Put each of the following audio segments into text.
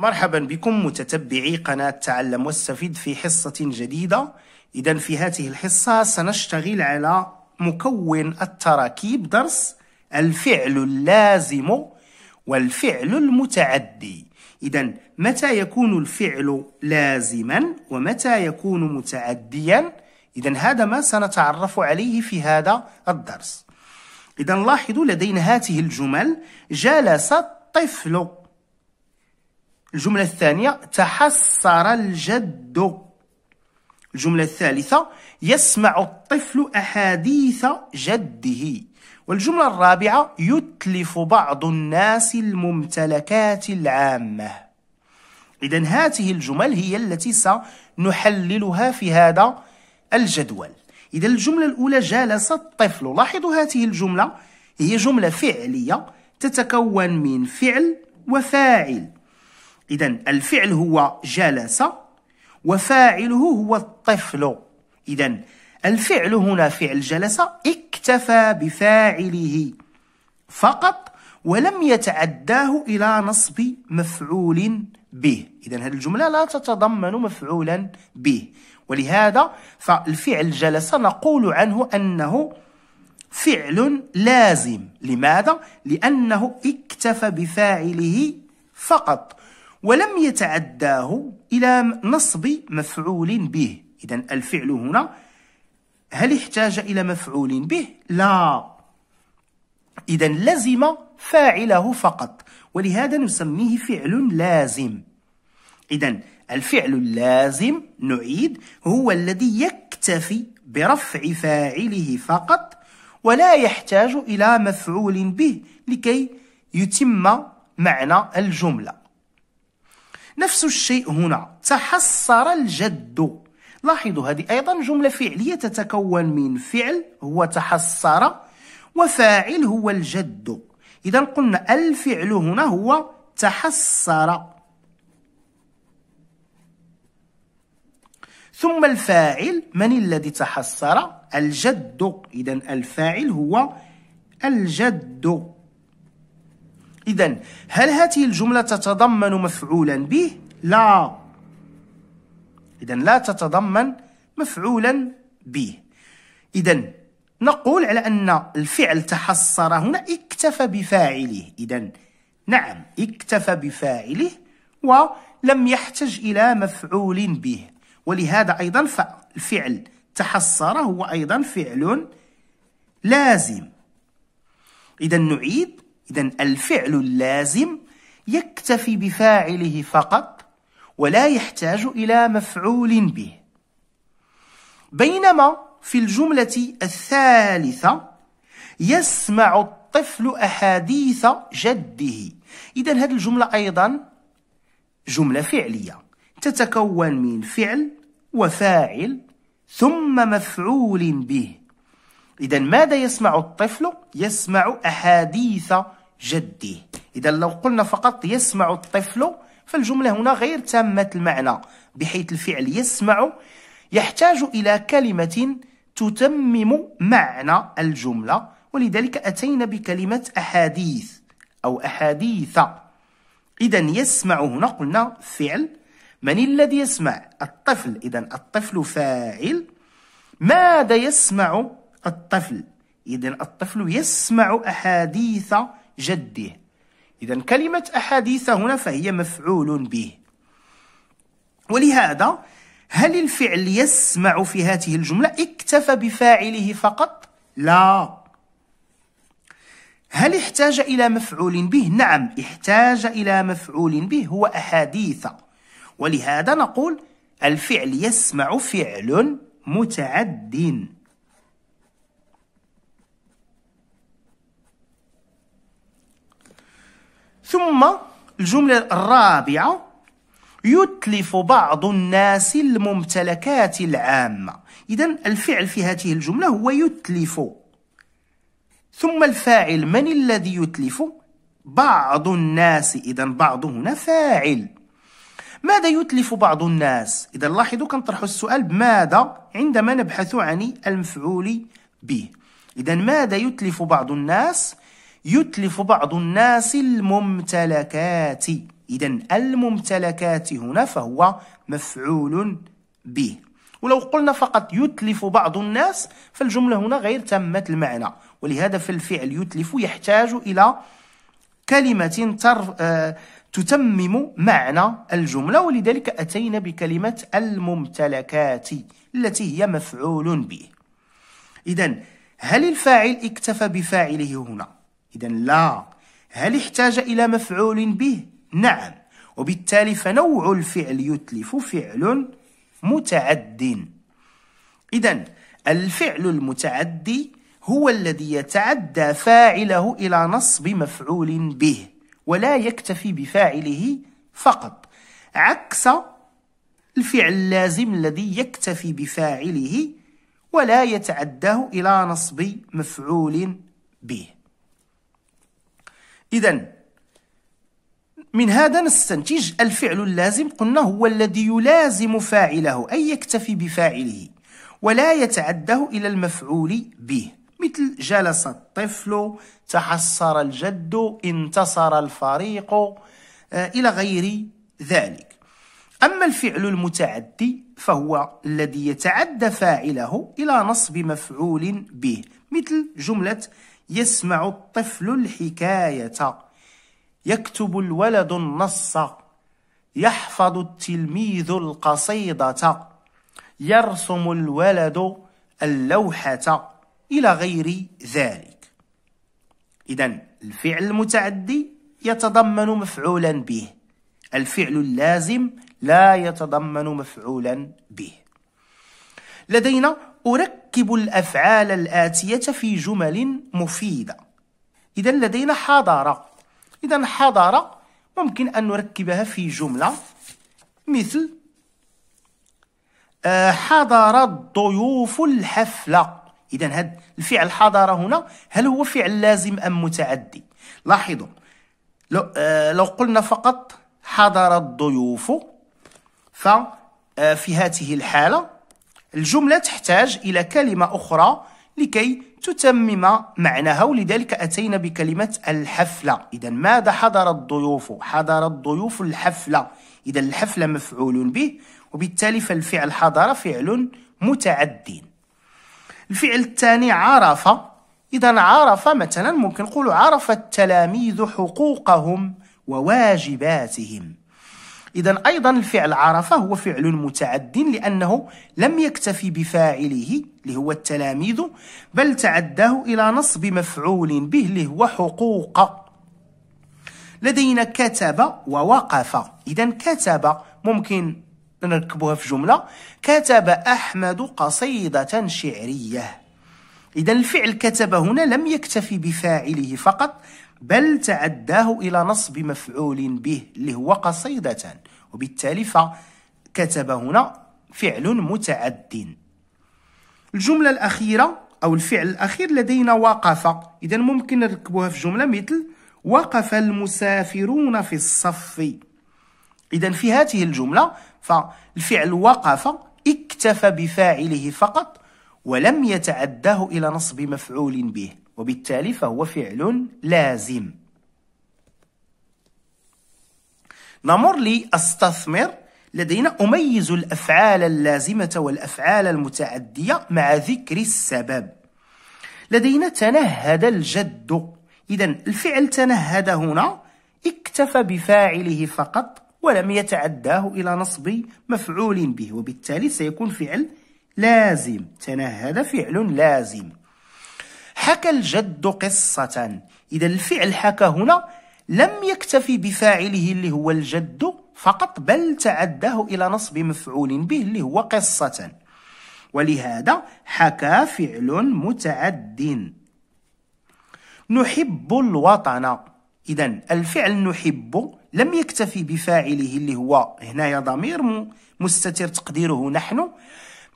مرحبا بكم متتبعي قناة تعلم واستفيد في حصة جديدة إذا في هذه الحصة سنشتغل على مكون التراكيب درس الفعل اللازم والفعل المتعدي إذا متى يكون الفعل لازما ومتى يكون متعديا إذا هذا ما سنتعرف عليه في هذا الدرس إذا لاحظوا لدينا هذه الجمل جلس الطفل الجملة الثانية تحسر الجد الجملة الثالثة يسمع الطفل أحاديث جده والجملة الرابعة يتلف بعض الناس الممتلكات العامة إذا هذه الجمل هي التي سنحللها في هذا الجدول إذا الجملة الأولى جالس الطفل لاحظوا هذه الجملة هي جملة فعلية تتكون من فعل وفاعل إذا الفعل هو جلس وفاعله هو الطفل إذا الفعل هنا فعل جلس اكتفى بفاعله فقط ولم يتعداه إلى نصب مفعول به إذا هذه الجملة لا تتضمن مفعولا به ولهذا فالفعل جلس نقول عنه أنه فعل لازم لماذا؟ لأنه اكتفى بفاعله فقط ولم يتعداه إلى نصب مفعول به إذا الفعل هنا هل احتاج إلى مفعول به؟ لا إذا لزم فاعله فقط ولهذا نسميه فعل لازم إذا الفعل اللازم نعيد هو الذي يكتفي برفع فاعله فقط ولا يحتاج إلى مفعول به لكي يتم معنى الجملة نفس الشيء هنا تحسر الجد لاحظوا هذه أيضا جملة فعلية تتكون من فعل هو تحسر وفاعل هو الجد إذا قلنا الفعل هنا هو تحسر ثم الفاعل من الذي تحسر الجد إذا الفاعل هو الجد إذا هل هذه الجملة تتضمن مفعولا به؟ لا إذا لا تتضمن مفعولا به إذا نقول على أن الفعل تحصر هنا اكتفى بفاعله إذا نعم اكتفى بفاعله ولم يحتج إلى مفعول به ولهذا أيضا فالفعل تحصر هو أيضا فعل لازم إذا نعيد إذا الفعل اللازم يكتفي بفاعله فقط ولا يحتاج إلى مفعول به بينما في الجملة الثالثة يسمع الطفل أحاديث جده إذا هذه الجملة أيضا جملة فعلية تتكون من فعل وفاعل ثم مفعول به إذا ماذا يسمع الطفل؟ يسمع أحاديث جده إذا لو قلنا فقط يسمع الطفل فالجملة هنا غير تامة المعنى بحيث الفعل يسمع يحتاج إلى كلمة تتمم معنى الجملة ولذلك أتينا بكلمة أحاديث أو أحاديث إذا يسمع هنا قلنا فعل من الذي يسمع الطفل إذا الطفل فاعل ماذا يسمع الطفل إذا الطفل يسمع أحاديث جده إذا كلمة أحاديث هنا فهي مفعول به ولهذا هل الفعل يسمع في هذه الجملة اكتفى بفاعله فقط؟ لا هل احتاج إلى مفعول به؟ نعم احتاج إلى مفعول به هو أحاديث ولهذا نقول الفعل يسمع فعل متعد ثم الجملة الرابعة يتلف بعض الناس الممتلكات العامة إذا الفعل في هذه الجملة هو يتلف ثم الفاعل من الذي يتلف؟ بعض الناس إذا بعض هنا فاعل ماذا يتلف بعض الناس؟ إذا لاحظوا كنطرحوا السؤال بماذا عندما نبحث عن المفعول به إذا ماذا يتلف بعض الناس؟ يتلف بعض الناس الممتلكات إذا الممتلكات هنا فهو مفعول به ولو قلنا فقط يتلف بعض الناس فالجملة هنا غير تامة المعنى ولهذا فالفعل يتلف يحتاج إلى كلمة تر... آه، تتمم معنى الجملة ولذلك أتينا بكلمة الممتلكات التي هي مفعول به إذا هل الفاعل اكتفى بفاعله هنا إذا لا هل احتاج إلى مفعول به؟ نعم وبالتالي فنوع الفعل يتلف فعل متعد إذا الفعل المتعدي هو الذي يتعدى فاعله إلى نصب مفعول به ولا يكتفي بفاعله فقط عكس الفعل اللازم الذي يكتفي بفاعله ولا يتعداه إلى نصب مفعول به إذا من هذا نستنتج الفعل اللازم قلنا هو الذي يلازم فاعله أي يكتفي بفاعله ولا يتعده إلى المفعول به مثل جلس الطفل تحصر الجد انتصر الفريق آه، إلى غير ذلك أما الفعل المتعدي فهو الذي يتعدى فاعله إلى نصب مفعول به مثل جملة يسمع الطفل الحكاية يكتب الولد النص يحفظ التلميذ القصيدة يرسم الولد اللوحة إلى غير ذلك إذا الفعل المتعدي يتضمن مفعولا به الفعل اللازم لا يتضمن مفعولا به لدينا أركب الأفعال الآتية في جمل مفيدة إذا لدينا حضارة إذا حضارة ممكن أن نركبها في جملة مثل آه، حضر الضيوف الحفلة إذا هذا الفعل حضر هنا هل هو فعل لازم أم متعدي لاحظوا لو, آه، لو قلنا فقط حضر الضيوف ففي آه، هذه الحالة الجملة تحتاج إلى كلمة أخرى لكي تتمم معناها ولذلك أتينا بكلمة الحفلة إذا ماذا حضر الضيوف؟ حضر الضيوف الحفلة إذا الحفلة مفعول به وبالتالي فالفعل حضر فعل متعد الفعل الثاني عرف إذا عرف مثلا ممكن نقول عرف التلاميذ حقوقهم وواجباتهم إذا أيضا الفعل عرف هو فعل متعد لأنه لم يكتفي بفاعله اللي هو التلاميذ بل تعداه إلى نصب مفعول به اللي هو حقوق لدينا كتب ووقف إذا كتب ممكن نركبها في جملة كتب أحمد قصيدة شعرية إذا الفعل كتب هنا لم يكتفي بفاعله فقط بل تعداه إلى نصب مفعول به اللي هو قصيدة وبالتالي فكتب هنا فعل متعد الجملة الأخيرة أو الفعل الأخير لدينا وقف إذا ممكن نركبها في جملة مثل وقف المسافرون في الصف إذا في هذه الجملة فالفعل وقف اكتفى بفاعله فقط ولم يتعداه إلى نصب مفعول به وبالتالي فهو فعل لازم نمر لأستثمر لدينا أميز الأفعال اللازمة والأفعال المتعدية مع ذكر السبب لدينا تنهد الجد إذا الفعل تنهد هنا اكتفى بفاعله فقط ولم يتعداه إلى نصب مفعول به وبالتالي سيكون فعل لازم تنهد فعل لازم حكى الجد قصة إذا الفعل حكى هنا لم يكتفي بفاعله اللي هو الجد فقط بل تعداه إلى نصب مفعول به اللي هو قصة ولهذا حكى فعل متعد نحب الوطن إذا الفعل نحب لم يكتفي بفاعله اللي هو هنايا ضمير مستتر تقديره نحن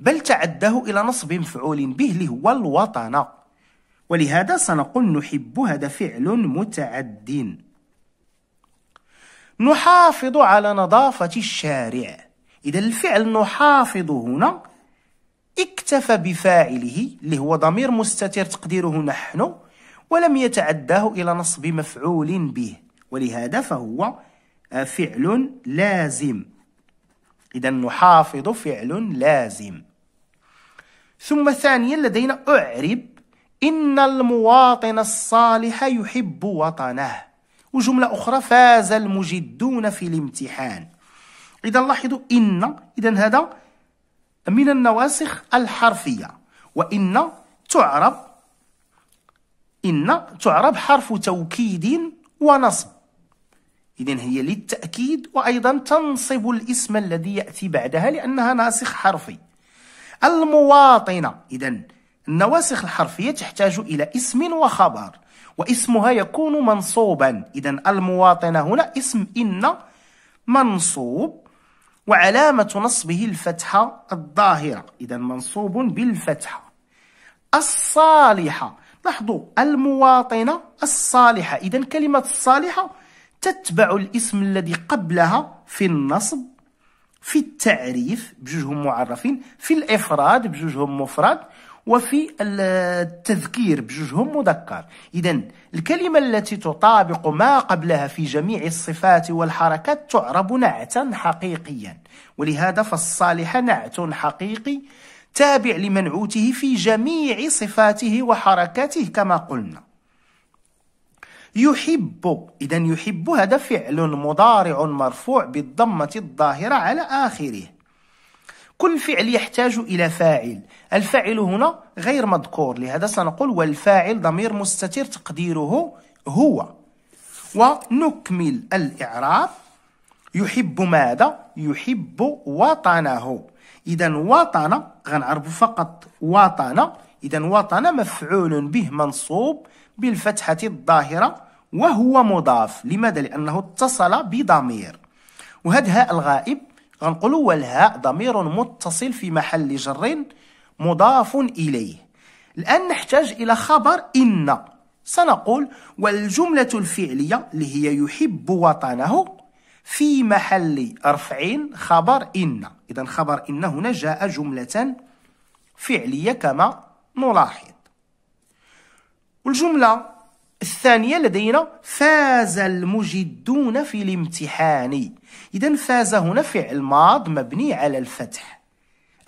بل تعداه إلى نصب مفعول به اللي هو الوطن ولهذا سنقول نحب هذا فعل متعد نحافظ على نظافة الشارع إذا الفعل نحافظ هنا اكتفى بفاعله اللي هو ضمير مستتر تقديره نحن ولم يتعداه إلى نصب مفعول به ولهذا فهو فعل لازم إذا نحافظ فعل لازم ثم ثانيا لدينا أعرب إن المواطن الصالح يحب وطنه وجملة أخرى فاز المجدون في الامتحان إذا لاحظوا إن إذا هذا من النواسخ الحرفية وإن تعرب إن تعرب حرف توكيد ونصب إذا هي للتأكيد وأيضا تنصب الاسم الذي يأتي بعدها لأنها ناسخ حرفي المواطنة إذا النواسخ الحرفية تحتاج إلى اسم وخبر واسمها يكون منصوبا إذا المواطنة هنا اسم إن منصوب وعلامة نصبه الفتحة الظاهرة إذا منصوب بالفتحة الصالحة لاحظوا المواطنة الصالحة إذا كلمة الصالحة تتبع الاسم الذي قبلها في النصب في التعريف بجوجهم معرفين في الإفراد بجوجهم مفرد وفي التذكير بجوجهم مذكر إذا الكلمة التي تطابق ما قبلها في جميع الصفات والحركات تعرب نعتا حقيقيا ولهذا فالصالح نعت حقيقي تابع لمنعوته في جميع صفاته وحركاته كما قلنا يحب إذا يحب هذا فعل مضارع مرفوع بالضمة الظاهرة على آخره كل فعل يحتاج إلى فاعل الفاعل هنا غير مذكور لهذا سنقول والفاعل ضمير مستتر تقديره هو ونكمل الإعراب يحب ماذا؟ يحب وطنه إذا وطن غنعرب فقط وطن إذا وطن مفعول به منصوب بالفتحة الظاهرة وهو مضاف لماذا؟ لأنه اتصل بضمير وهذا الغائب غنقولوا والهاء ضمير متصل في محل جر مضاف إليه الآن نحتاج إلى خبر إن سنقول والجملة الفعلية اللي هي يحب وطنه في محل رفع خبر إن إذا خبر إن هنا جاء جملة فعلية كما نلاحظ والجملة الثانية لدينا فاز المجدون في الامتحان إذا فاز هنا فعل ماض مبني على الفتح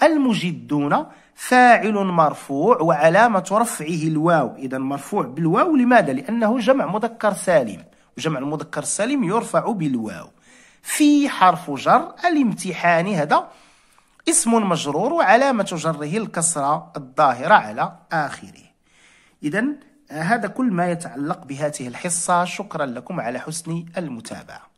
المجدون فاعل مرفوع وعلامة رفعه الواو إذا مرفوع بالواو لماذا؟ لأنه جمع مذكر سالم وجمع المذكر السالم يرفع بالواو في حرف جر الامتحان هذا اسم مجرور وعلامة جره الكسرة الظاهرة على آخره إذا هذا كل ما يتعلق بهذه الحصة شكرا لكم على حسن المتابعة